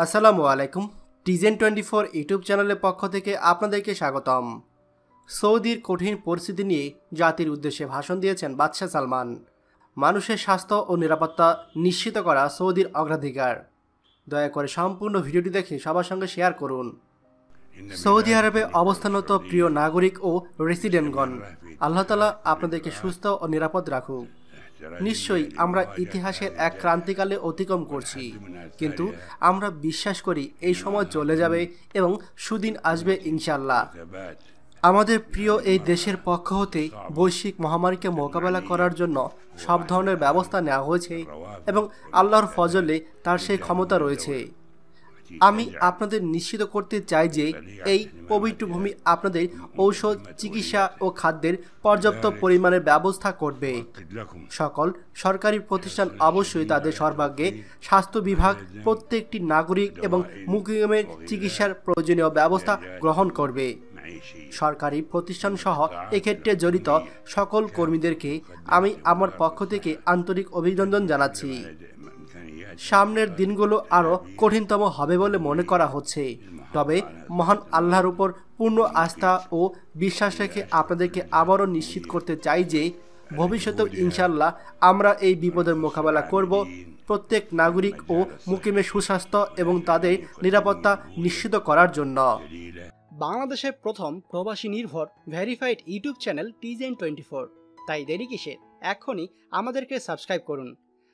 আসসালামু আলাইকুম টিজেন twenty four YouTube চ্যানেলের পক্ষ থেকে আপনাদেরকে স্বাগতম সৌদির কঠিন পরিস্থিতি নিয়ে জাতির উদ্দেশ্যে ভাষণ দিয়েছেন বাদশাহ সালমান মানুষের স্বাস্থ্য ও নিরাপত্তা নিশ্চিত করা সৌদির অগ্রাধিকার দয়া করে সম্পূর্ণ ভিডিওটি দেখে সবার সঙ্গে শেয়ার করুন সৌদি আরবে অবস্থানত প্রিয় নাগরিক ও রেসিডেন্টগণ আল্লাহতালা আপনাদেরকে সুস্থ ও নিরাপদ রাখুক নিশ্চয়ই আমরা ইতিহাসের এক ক্রান্তিকালে অতিক্রম করছি কিন্তু আমরা বিশ্বাস করি এই সময় চলে যাবে এবং সুদিন আসবে ইনশাল্লাহ আমাদের প্রিয় এই দেশের পক্ষ হতে বৈশ্বিক মহামারীকে মোকাবেলা করার জন্য সব ধরনের ব্যবস্থা নেওয়া হয়েছে এবং আল্লাহর ফজলে তার সেই ক্ষমতা রয়েছে আমি আপনাদের নিশ্চিত করতে চাই যে এই পবিত্র ভূমি আপনাদের uh, ঔষধ চিকিৎসা ও খাদ্যের পর্যাপ্ত পরিমাণের ব্যবস্থা করবে সকল সরকারি প্রতিষ্ঠান অবশ্যই তাদের সর্বাগ্যে স্বাস্থ্য বিভাগ প্রত্যেকটি নাগরিক এবং মুকিমের চিকিৎসার প্রয়োজনীয় ব্যবস্থা গ্রহণ করবে সরকারি প্রতিষ্ঠান সহ এক্ষেত্রে জড়িত সকল কর্মীদেরকে আমি আমার পক্ষ থেকে আন্তরিক অভিনন্দন জানাচ্ছি সামনের দিনগুলো আরও কঠিনতম হবে বলে মনে করা হচ্ছে তবে মহান আল্লাহর উপর পূর্ণ আস্থা ও বিশ্বাস রেখে আপনাদেরকে আবারও নিশ্চিত করতে চাই যে ভবিষ্যতেও ইনশাল্লাহ আমরা এই বিপদের মোকাবেলা করব প্রত্যেক নাগরিক ও মুকিমের সুস্বাস্থ্য এবং তাদের নিরাপত্তা নিশ্চিত করার জন্য বাংলাদেশের প্রথম প্রবাসী নির্ভর ভেরিফাইড ইউটিউব চ্যানেল টিজেন টোয়েন্টি ফোর তাই দেরি কিসের এখনই আমাদেরকে সাবস্ক্রাইব করুন